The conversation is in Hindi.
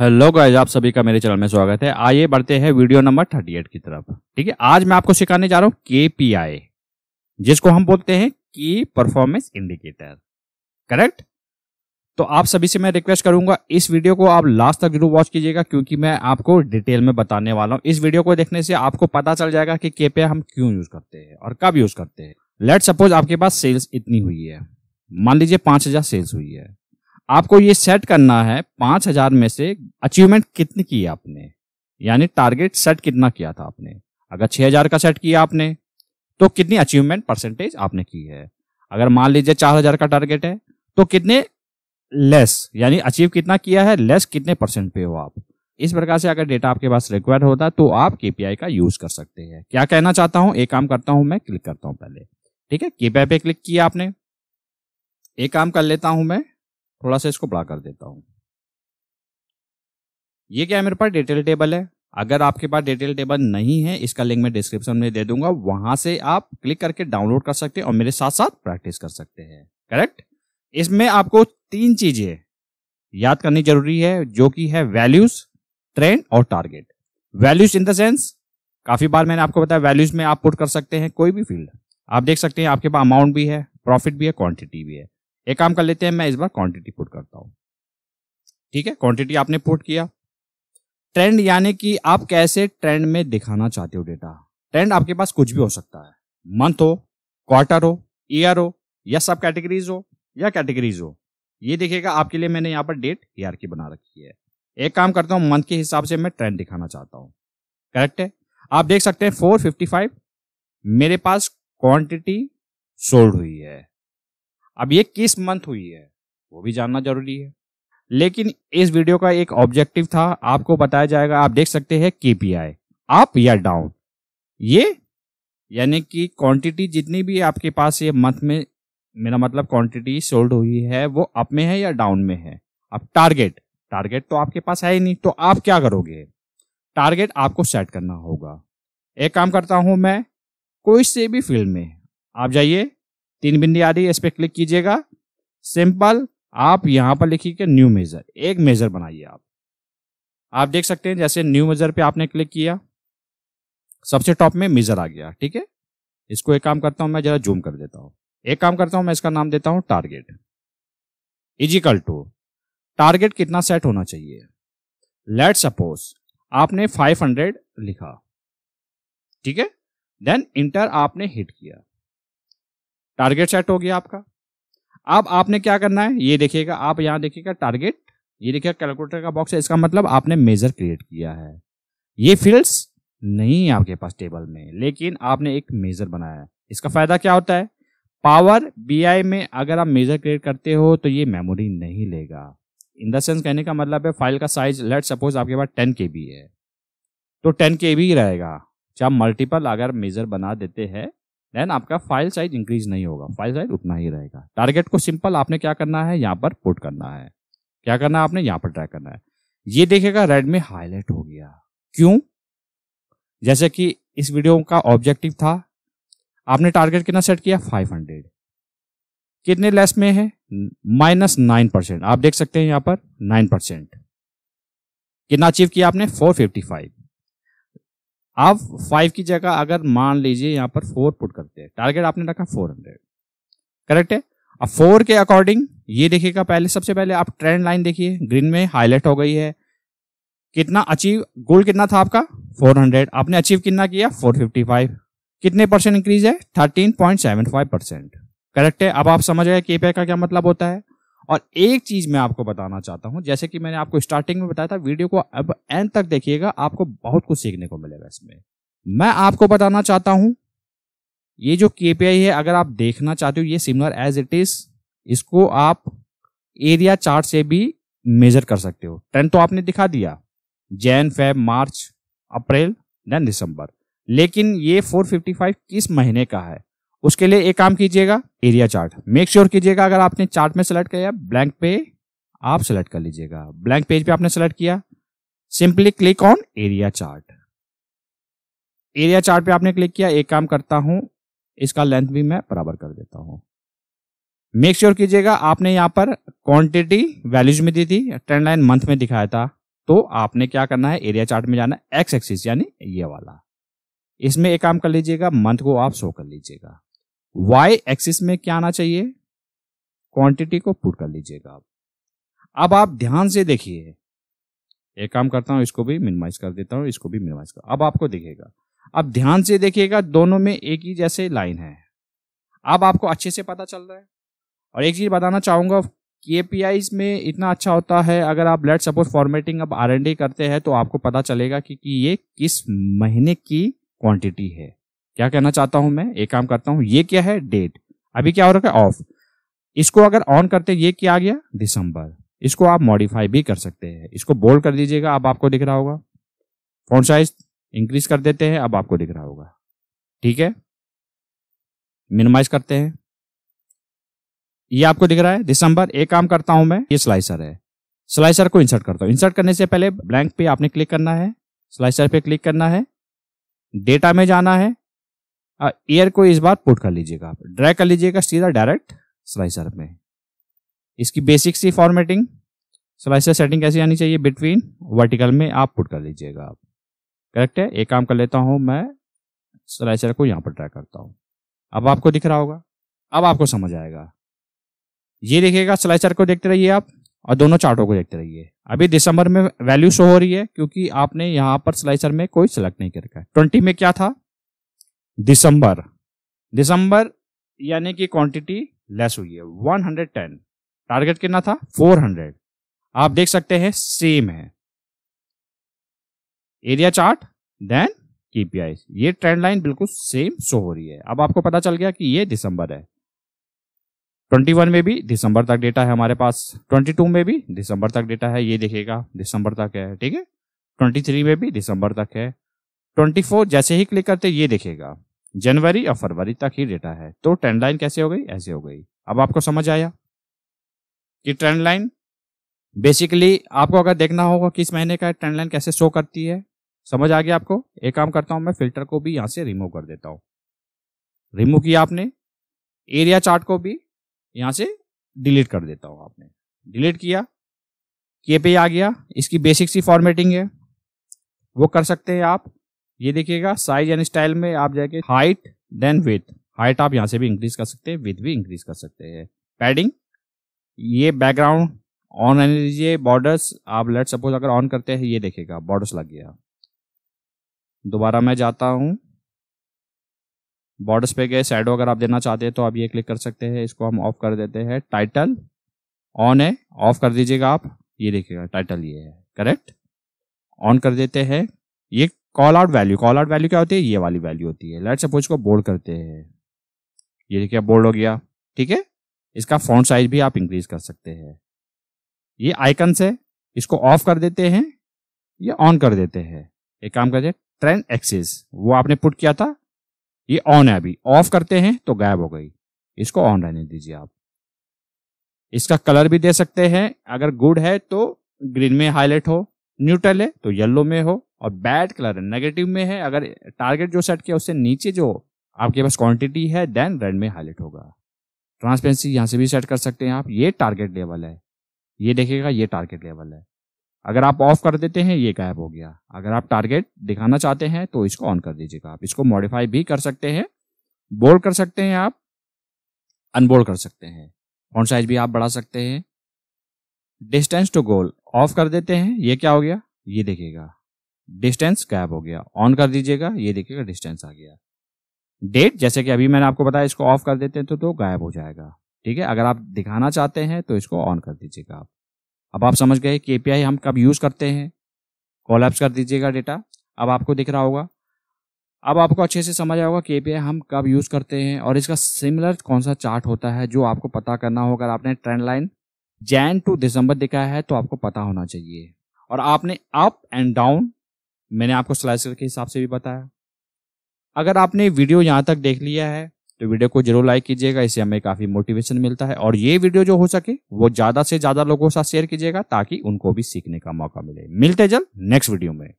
हेलो गाइज आप सभी का मेरे चैनल में स्वागत है आइए बढ़ते हैं वीडियो नंबर थर्टी एट की तरफ ठीक है आज मैं आपको सिखाने जा रहा हूँ के पी आई जिसको हम बोलते हैं की परफॉर्मेंस इंडिकेटर करेक्ट तो आप सभी से मैं रिक्वेस्ट करूंगा इस वीडियो को आप लास्ट तक जरूर वॉच कीजिएगा क्योंकि मैं आपको डिटेल में बताने वाला हूँ इस वीडियो को देखने से आपको पता चल जाएगा कि के हम क्यों यूज करते हैं और कब यूज करते हैं लेट सपोज आपके पास सेल्स इतनी हुई है मान लीजिए पांच हजार सेल्स हुई है आपको ये सेट करना है पांच हजार में से अचीवमेंट कितनी की आपने यानी टारगेट सेट कितना किया था आपने अगर छह हजार का सेट किया आपने तो कितनी अचीवमेंट परसेंटेज आपने की है अगर मान लीजिए चार हजार का टारगेट है तो कितने लेस यानी अचीव कितना किया है लेस कितने परसेंट पे हो आप इस प्रकार से अगर डेटा आपके पास रिक्वायर्ड होता तो आप केपीआई का यूज कर सकते हैं क्या कहना चाहता हूँ एक काम करता हूं मैं क्लिक करता हूँ पहले ठीक है केपीआई पे क्लिक किया आपने एक काम कर लेता हूँ मैं थोड़ा सा इसको बड़ा कर देता हूँ ये क्या है मेरे पास डिटेल टेबल है अगर आपके पास डिटेल टेबल नहीं है इसका लिंक मैं डिस्क्रिप्शन में दे दूंगा वहां से आप क्लिक करके डाउनलोड कर सकते हैं और मेरे साथ साथ प्रैक्टिस कर सकते हैं करेक्ट इसमें आपको तीन चीजें याद करनी जरूरी है जो कि है वैल्यूज ट्रेंड और target values in the sense काफी बार मैंने आपको बताया वैल्यूज में आप पुट कर सकते हैं कोई भी फील्ड आप देख सकते हैं आपके पास अमाउंट भी है प्रॉफिट भी है क्वांटिटी भी है एक काम कर लेते हैं मैं इस बार क्वांटिटी पुट करता हूं ठीक है क्वांटिटी आपने पुट किया ट्रेंड यानी कि आप कैसे ट्रेंड में दिखाना चाहते हो डेटा ट्रेंड आपके पास कुछ भी हो सकता है मंथ हो क्वार्टर हो ईयर हो या सब कैटेगरीज हो या कैटेगरीज हो ये देखिएगा आपके लिए मैंने यहाँ पर डेट ईयर की बना रखी है एक काम करता हूँ मंथ के हिसाब से मैं ट्रेंड दिखाना चाहता हूं करेक्ट है आप देख सकते हैं 455 मेरे पास क्वांटिटी सोल्ड हुई है अब ये किस मंथ हुई है वो भी जानना जरूरी है लेकिन इस वीडियो का एक ऑब्जेक्टिव था आपको बताया जाएगा आप देख सकते हैं केपीआई अप या डाउन ये यानी कि क्वांटिटी जितनी भी आपके पास ये मंथ में मेरा मतलब क्वांटिटी सोल्ड हुई है वो अप में है या डाउन में है अब टारगेट टारगेट तो आपके पास है ही नहीं तो आप क्या करोगे टारगेट आपको सेट करना होगा एक काम करता हूं मैं कोई से भी फील्ड में आप जाइए तीन बिंदी आ रही है इस पर क्लिक कीजिएगा सिंपल आप यहां पर लिखिए न्यू मेजर एक मेजर बनाइए आप आप देख सकते हैं जैसे न्यू मेजर पे आपने क्लिक किया सबसे टॉप में मेजर आ गया ठीक है इसको एक काम करता हूँ मैं जरा जूम कर देता हूं एक काम करता हूं मैं इसका नाम देता हूं टारगेट इजिकल टू टारगेट कितना सेट होना चाहिए लेट सपोज आपने 500 लिखा ठीक है देन इंटर आपने हिट किया टारगेट सेट हो गया आपका अब आपने क्या करना है ये देखिएगा आप यहाँ देखिएगा टारगेट ये देखिए कैलकुलेटर का बॉक्स है इसका मतलब आपने मेजर क्रिएट किया है ये फील्ड्स नहीं है आपके पास टेबल में लेकिन आपने एक मेजर बनाया है इसका फायदा क्या होता है पावर बीआई में अगर आप मेजर क्रिएट करते हो तो ये मेमोरी नहीं लेगा इन द सेंस कहने का मतलब है फाइल का साइज लेट सपोज आपके पास टेन के है तो टेन के ही रहेगा चाहे मल्टीपल अगर मेजर बना देते हैं देन आपका फाइल साइज इंक्रीज नहीं होगा फाइल साइज उतना ही रहेगा टारगेट को सिंपल आपने क्या करना है यहाँ पर पुट करना है क्या करना है आपने यहाँ पर ट्रैक करना है ये देखेगा रेड में हाईलाइट हो गया क्यों जैसे कि इस वीडियो का ऑब्जेक्टिव था आपने टारगेट कितना सेट किया 500 कितने लेस में है माइनस नाइन परसेंट आप देख सकते हैं यहां पर नाइन परसेंट कितना अचीव किया आपने 455 आप फाइव की जगह अगर मान लीजिए यहां पर फोर पुट करते हैं टारगेट आपने रखा फोर हंड्रेड करेक्ट है अब फोर के अकॉर्डिंग ये देखिएगा पहले सबसे पहले आप ट्रेंड लाइन देखिए ग्रीन में हाईलाइट हो गई है कितना अचीव गोल कितना था आपका फोर हंड्रेड आपने अचीव कितना किया फोर फिफ्टी फाइव कितने परसेंट इंक्रीज है thirteen point seven five percent correct है अब आप समझ गए केपीआई का क्या मतलब होता है और एक चीज मैं आपको बताना चाहता हूं जैसे कि मैंने आपको स्टार्टिंग में बताया था वीडियो को अब एंड तक देखिएगा आपको बहुत कुछ सीखने को मिलेगा इसमें मैं आपको बताना चाहता हूं ये जो के है अगर आप देखना चाहते हो ये सिमिलर एज इट इज इसको आप एरिया चार्ट से भी मेजर कर सकते हो ट्रेंड तो आपने दिखा दिया Jan Feb March April then December लेकिन ये 455 किस महीने का है उसके लिए एक काम कीजिएगा एरिया चार्ट मेक श्योर कीजिएगा अगर आपने चार्ट में सेलेक्ट किया ब्लैंक पे आप सेलेक्ट कर लीजिएगा ब्लैंक पेज पे आपने सेलेक्ट किया simply click on area chart area chart पे आपने क्लिक किया एक काम करता हूं इसका लेंथ भी मैं बराबर कर देता हूं मेक श्योर कीजिएगा आपने यहां पर क्वांटिटी वैल्यूज में दी थी ट्रेंड लाइन मंथ में दिखाया था तो आपने क्या करना है एरिया चार्ट में जाना है एक्स एक्सिस यानी ये वाला इसमें एक काम कर लीजिएगा मंथ को आप शो कर लीजिएगा वाई एक्सिस में क्या आना चाहिए क्वांटिटी को पुट कर लीजिएगा आप अब आप ध्यान से देखिए एक काम करता हूं इसको भी मिनिमाइज कर देता हूं इसको भी मिनिमाइज कर अब आपको देखिएगा अब ध्यान से देखिएगा दोनों में एक ही जैसे लाइन है अब आपको अच्छे से पता चल रहा है और एक चीज बताना चाहूंगा के में इतना अच्छा होता है अगर आप लेट सपोज फॉर्मेटिंग अब आर करते हैं तो आपको पता चलेगा कि, कि ये किस महीने की क्वांटिटी है क्या कहना चाहता हूं मैं एक काम करता हूं ये क्या है डेट अभी क्या हो रखा है ऑफ इसको अगर ऑन करते ये क्या आ गया दिसंबर इसको आप मॉडिफाई भी कर सकते हैं इसको बोल्ड कर दीजिएगा अब आपको दिख रहा होगा फोन साइज इंक्रीज कर देते हैं अब आपको दिख रहा होगा ठीक है मिनिमाइज करते हैं ये आपको दिख रहा है दिसंबर एक काम करता हूं मैं ये स्लाइसर है स्लाइसर को इंसर्ट करता हूं इंसर्ट करने से पहले ब्लैंक पे आपने क्लिक करना है स्लाइसर पे क्लिक करना है डेटा में जाना है एयर को इस बार पुट कर लीजिएगा आप ड्राई कर लीजिएगा सीधा डायरेक्ट स्लाइसर में इसकी बेसिक सी फॉर्मेटिंग स्लाइसर सेटिंग कैसी आनी चाहिए बिटवीन वर्टिकल में आप पुट कर लीजिएगा आप करेक्ट है एक काम कर लेता हूँ मैं स्लाइसर को यहां पर ट्राई करता हूँ अब आपको दिख रहा होगा अब आपको समझ आएगा ये देखिएगा स्लाइसर को देखते रहिए आप और दोनों चार्टों को देखते रहिए अभी दिसंबर में वैल्यू शो हो रही है क्योंकि आपने यहाँ पर स्लाइसर में कोई सिलेक्ट नहीं कर रखा है ट्वेंटी में क्या था दिसंबर दिसंबर यानी कि क्वांटिटी लेस हुई है 110 टारगेट कितना था 400 आप देख सकते हैं सेम है एरिया चार्ट देन कीपीआई ये ट्रेंड लाइन बिल्कुल सेम शो हो रही है अब आपको पता चल गया कि ये दिसंबर है 21 में भी दिसंबर तक डेटा है हमारे पास 22 में भी दिसंबर तक डेटा है ये देखिएगा दिसंबर तक है ठीक है 23 में भी दिसंबर तक है 24 जैसे ही क्लिक करते ये देखेगा जनवरी और फरवरी तक ही डेटा है तो ट्रेंड लाइन कैसे हो गई ऐसे हो गई अब आपको समझ आया कि ट्रेंड लाइन बेसिकली आपको अगर देखना होगा किस महीने का ट्रेंड लाइन कैसे शो करती है समझ आ गया आपको एक काम करता हूं मैं फिल्टर को भी यहां से रिमूव कर देता हूं रिमूव किया आपने एरिया चार्ट को भी यहां से डिलीट कर देता हूं आपने डिलीट किया के पे आ गया इसकी बेसिक सी फॉर्मेटिंग है वो कर सकते हैं आप ये देखिएगा साइज एंड स्टाइल में आप जाके हाइट देन विथ हाइट आप यहाँ से भी इंक्रीज कर सकते हैं विथ भी इंक्रीज कर सकते हैं पैडिंग ये बैकग्राउंड ऑन रहने दीजिए बॉर्डर्स आप लेट सपोज अगर ऑन करते हैं ये देखेगा बॉर्डर्स लग गया दोबारा मैं जाता हूँ बॉर्डर्स पे गए साइडो अगर आप देना चाहते हैं तो आप ये क्लिक कर सकते हैं इसको हम ऑफ कर देते हैं टाइटल ऑन है ऑफ कर दीजिएगा आप ये देखिएगा टाइटल ये है करेक्ट ऑन कर देते हैं ये call out value call out value क्या होती है ये वाली वैल्यू होती है लेट सपोज को बोल्ड करते हैं ये देखिए बोल्ड हो गया ठीक है इसका फॉन्ट साइज भी आप इंक्रीज कर सकते हैं ये आइकन्स है इसको ऑफ कर देते हैं ये ऑन कर देते हैं एक काम करते ट्रेंड एक्सेस वो आपने पुट किया था ये ऑन है अभी ऑफ करते हैं तो गायब हो गई इसको ऑन रहने दीजिए आप इसका कलर भी दे सकते हैं अगर गुड है तो ग्रीन में हाईलाइट हो न्यूट्रल है तो येलो में हो और बैड कलर नेगेटिव में है अगर टारगेट जो सेट किया उससे नीचे जो आपके पास क्वांटिटी है देन रेड में हाईलाइट होगा ट्रांसपेरेंसी यहाँ से भी सेट कर सकते हैं आप ये टारगेट लेवल है ये देखिएगा ये टारगेट लेवल है अगर आप ऑफ कर देते हैं ये गायब हो गया अगर आप टारगेट दिखाना चाहते हैं तो इसको ऑन कर दीजिएगा आप इसको मॉडिफाई भी कर सकते हैं बोल्ड कर सकते हैं आप अनबोल्ड कर सकते हैं फॉन्ट साइज भी आप बढ़ा सकते हैं डिस्टेंस टू गोल ऑफ कर देते हैं ये क्या हो गया ये देखिएगा डिस्टेंस गायब हो गया ऑन कर दीजिएगा ये देखिएगा डिस्टेंस आ गया डेट जैसे कि अभी मैंने आपको बताया इसको ऑफ कर देते हैं तो तो गायब हो जाएगा ठीक है अगर आप दिखाना चाहते हैं तो इसको ऑन कर दीजिएगा आप अब आप समझ गए कि एपीआई हम कब यूज़ करते हैं एप्स कर दीजिएगा डेटा अब आपको दिख रहा होगा अब आपको अच्छे से समझ आएगा कि एपीआई हम कब यूज़ करते हैं और इसका सिमिलर कौन सा चार्ट होता है जो आपको पता करना होगा आपने trend line Jan to December दिखाया है तो आपको पता होना चाहिए और आपने अप एंड डाउन मैंने आपको स्लाइसर के हिसाब से भी बताया अगर आपने वीडियो यहाँ तक देख लिया है तो वीडियो को जरूर लाइक कीजिएगा इससे हमें काफ़ी मोटिवेशन मिलता है और ये वीडियो जो हो सके वो ज़्यादा से ज़्यादा लोगों के साथ शेयर कीजिएगा ताकि उनको भी सीखने का मौका मिले मिलते जल्द नेक्स्ट वीडियो में